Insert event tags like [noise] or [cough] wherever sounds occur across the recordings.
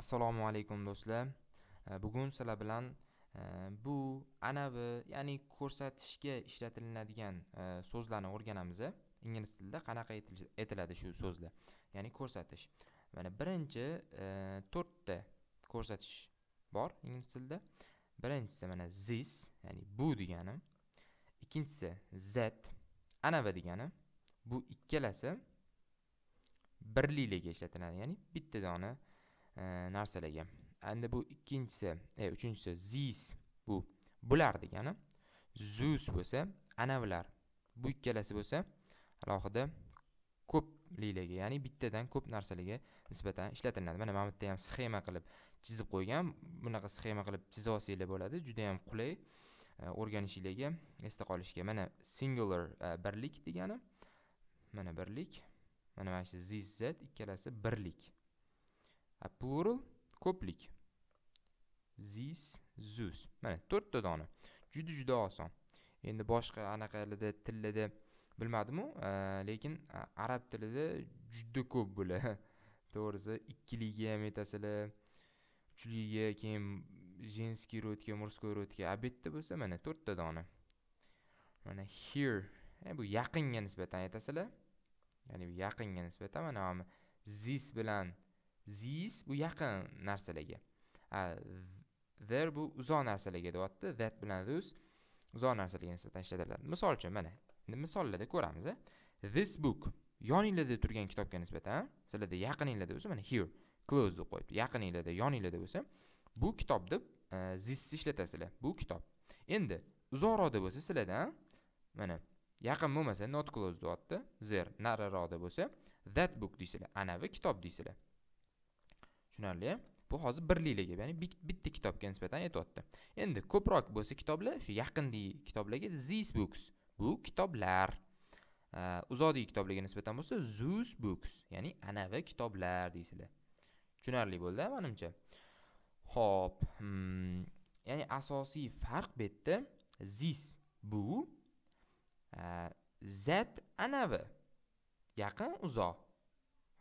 assalomu alaykum do'stlar e, bugun sizlar bilan e, bu anavi ya'ni ko'rsatishga ishlatilinadigan e, so'zlarni o'rganamiz ingliz tilida qanaqa aytiladi shu so'zlar ya'ni ko'rsatish mana birinchi to'rtta ko'rsatish bor ingliz tilida birinchisi mana this ya'ni bu degani ikkinchisi that anavi degani bu ikkalasi birliklarga ishlatiladi ya'ni bitta dona narsalarga endi bu ikkinchisi e, uchinchisi zis bu bular degani zus bo'lsa anavilar bu ikkalasi bo'lsa alohida ko'plikligi ya'ni bittadan ko'p narsalarga nisbatan ishlatiladi mana mana bu yerda ham sxema qilib chizib qo'ygan bunaqa sxema qilib chiza olsanglar bo'ladi juda yam qulay e, o'rganishinglarga esda qolishga mana singular e, birlik degani mana birlik mana mana shu z ikkalasi birlik A plural ko'plik. Zis, zus. Mana 4 ta dona. Juda juda oson. Endi boshqa anaqalarda tillarda bilmadim-ku, lekin arab tilida juda ko'p bular. [laughs] To'g'risi ikkiligi ham aytasizlar, uchligi, keyin женский родga, мужской родga. abetda bo'lsa mana 4 ta dona. Mana here e, bu yaqinga nisbatan aytasizlar. Ya'ni yaqinga nisbatan mana this bilan this bu yaqin narsalarga there bu uzoq narsalarga deyapti that bilan this uzoq narsalarga nisbatan ishlatiladi misol uchun mana endi misollarda ko'ramiz this book yoninglarda turgan kitobga nisbatan sizlarda yaqiningizda bo'lsa mana here close deb qo'yibdi yaqiningizda yoninglarda bo'lsa bu kitob deb this ishlatasizlar bu kitob endi uzoqroqda bo'lsa sizlardan mana yaqin bo'lmasa not close deyapti there nariroqda bo'lsa that book deysizlar anavi kitob deysizlar tushunarli bu hozir birliklik ya'ni bitta kitobga nisbatan aytyapti endi ko'proq bo'lsa kitoblar shu yaqindagi kitoblarga these books bu kitoblar uzoqdagi kitoblarga nisbatan bo'lsa those books ya'ni anavi kitoblar deysizlar tushunarli bo'ldi manimcha ho'p hmm, ya'ni asosiy farq bu yerda this bu zat anavi yaqin uzoq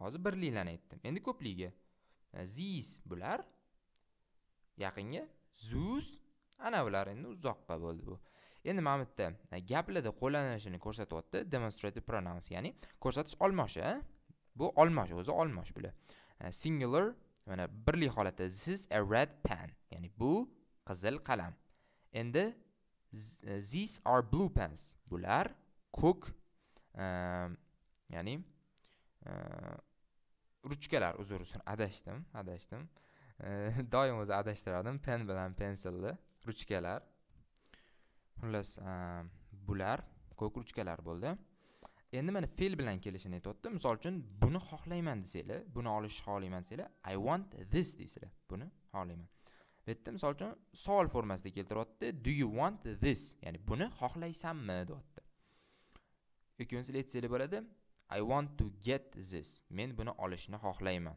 hozir birliklarni aytdim endi ko'pligi ziz bular yaqinga zus ana bular endi uzoqqa bo'ldi bu endi mana bu yerda gaplarda qo'llanilishini ko'rsatyapti demonstrative pronouns ya'ni ko'rsatish olmoshi bu olmosh o'zi olmosh bular e, singular mana birlik holatda this is a red pen ya'ni bu qizil qalam endi e, these are blue pens bular ko'k e, ya'ni ruchkalar uzr uzr adashdim adashdim [laughs] doim o'zi adashtirardim pen bilan pensilni ruchkalar xullas e, bular ko'k ruchkalar bo'ldi endi mana fe'l bilan kelishini aytyapti misol uchun buni xohlayman desanglar buni olishni xohlayman desanglar i want this deysizlar buni xohlayman bu yerda misol uchun savol formasida keltiryapti do you want this ya'ni buni xohlaysanmi deyapti yoki bo'lmasa aytsanglar bo'ladi I want to get this. Men buni olishni xohlayman.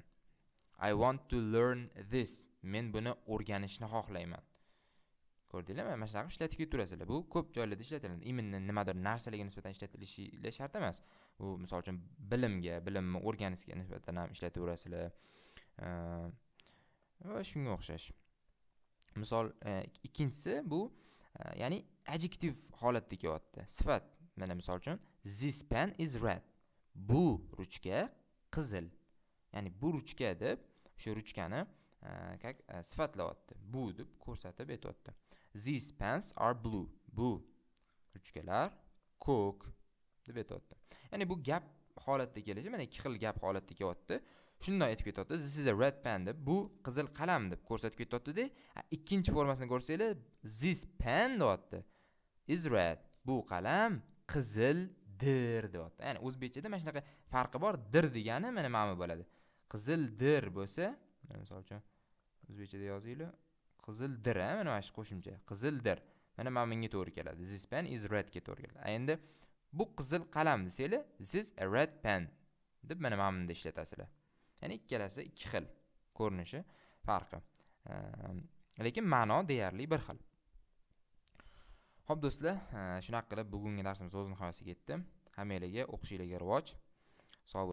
I want to learn this. Men buni o'rganishni xohlayman. Ko'rdinglarmi? Mana shunaqa ishlatib turasizlar. Bu ko'p joylarda ishlatiladi. Именно nimadir narsalarga nisbatan ishlatilishi shart emas. Bu misol uchun bilimga, bilimni o'rganishga nisbatan ham ishlataverasizlar. Va shunga o'xshash. Misol e, ikkinchisi bu e, ya'ni adjektiv holatda kelyapti. Sifat. Mana misol uchun this pen is red. bu ruchka qizil ya'ni bu ruchka deb o'sha ruchkani как e, e, sifatlayapti bu deb ko'rsatib aytyapti these pants are blue bu ruchkalar ko'k deb aytyapti ya'ni bu gap holatda kelishi mana ikki xil gap holatda kelyapti shundoq aytib ketyapti this is a red pen deb bu qizil qalam deb ko'rsatib ketyaptida ikkinchi formasini ko'rsanglar this pen deyapti is red bu qalam qizil dir deyapti ya'ni o'zbekchada mana shunaqa farqi bor dir degani mana ma'no bo'ladi qizil dir bo'lsa mana misol uchun o'zbekchada yozinglar qizil dir mana mana shu qo'shimcha qizil dir mana mana bunga to'g'ri keladi this pen is redga to'g'ri keladi endi bu qizil qalam desanglar this is a red pen deb mana mana bunda ishlatasizlar ya'ni ikkalasi ikki xil ko'rinishi farqi ehm, lekin ma'no deyarli bir xil ho'p do'stlar shunaqa qilib bugungi darsimiz o'z nihoyasiga yetdi hammanglarga o'qishinglarga rivoj sog'